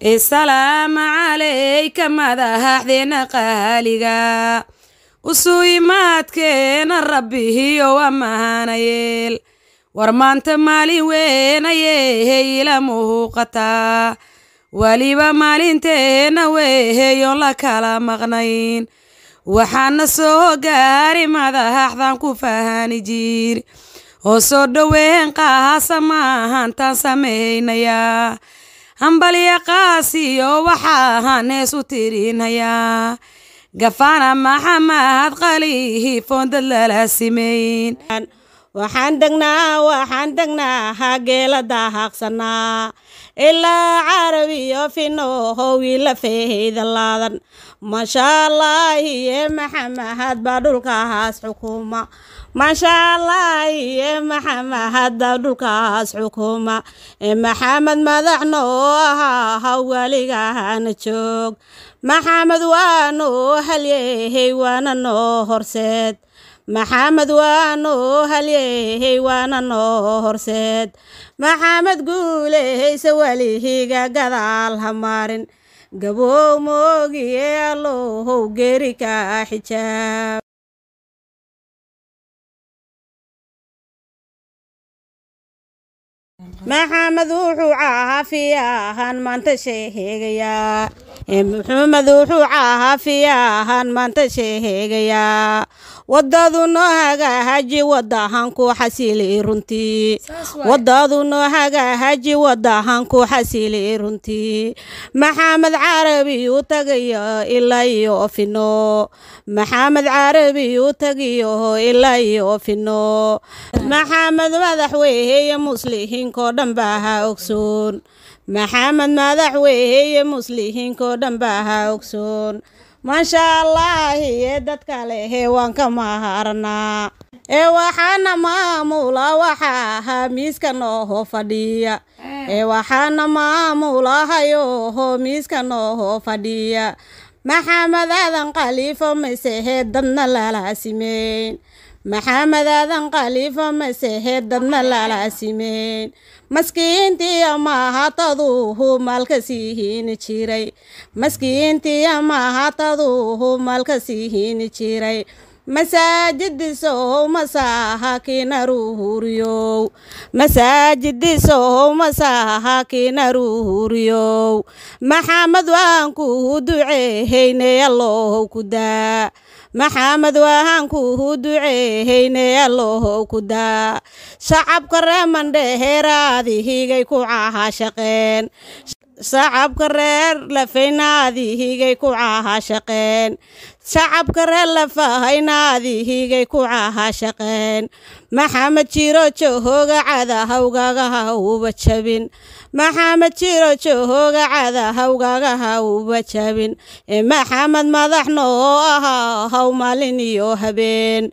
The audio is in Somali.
asalaamu calayka madaxdeena qaaliga usuu imaadkeena rabbihiyo waa mahanayeel war maanta maalin weynayehe ila muuqataa weliba maalinteena weeheyon la kala maqnayn waxaana soo gaari madaxdan ku fahani jir oo soo dhoween qaasa maahan taan samaynayaa hambalya qaasiyo waxaa haneesu tirinhayaa gafana maxa mahad qalihi simayn waxaan degnaa waxaan degnaa hageelada haaqsanaa ilaa carabiyo fino howgiila feeheyda laadan maasha allaahiye maxamahad baa dhulkahaas xukuma maasha allaahiye maxamahadda dhulkahaas xukuma maxamed madaxno oo ahaa hawgaligahana joog maxamed waa noo halyahey waana noo horseed maxamed waa noo halyehey waana noo horseed maxamed guuleheyse walihiga gadaal ha maarin gabow moogiye allohow geeri kaa xijaab maxamed wuxuu caafiya maanta sheeheegayaa muxumed wuxuu ahaa maanta sheeheegayaa wadadu noo hagaa haji wadahan ku xasili runtii wadadu noo hagaa haji wadahan ku xasili runtii maxamed carabiyuu tagayo ilaa iyo ofino maxamed carabiyuu tagayo ilaa iyo ofino maxamed madaxweyneyo muslixiinkoo dhan baaha ogsoon maxamed madaxweeye muslihiinkoo dhan ba ahaa ogsoon maasha allaahiye dadka lehe waan ka maharnaa ee waxaana maamula waxaa ahaa miiska noohoo fadhiya ee waxaana maamulahayoho miiska noohoo fadhiya maxamed aadan khaliifo masehe dadna lalaasimeyn maxaa madaadan qaliifo maseheed dadna lalaasimeyn maskiintiya maaha taduuhu maalka siihiini jiray maskiintiya maaha maalka siihiini jiray masaajidiisow masaaha kinaruhuriyow masaaha kinaruhuriyow maxaamad waan kuu duceeheynayalow ku daa maxamed waahaankuuhu duceehayne allohow kuda daa shacabka reemandhe heeraadihigay ku cahaa shaqeen shacabka reer lafaynaadihigay ku cahaa shaqeen shacabka reer lafahaynaadihigay ku cahaa shaqeen maxamed jiro jahooga cada hawgaagaha uba jabin maxamed jiro jahooga cada hawgaagaha uba jabin ee maxamed madaxno oo ahaa haw maalin iyo habeen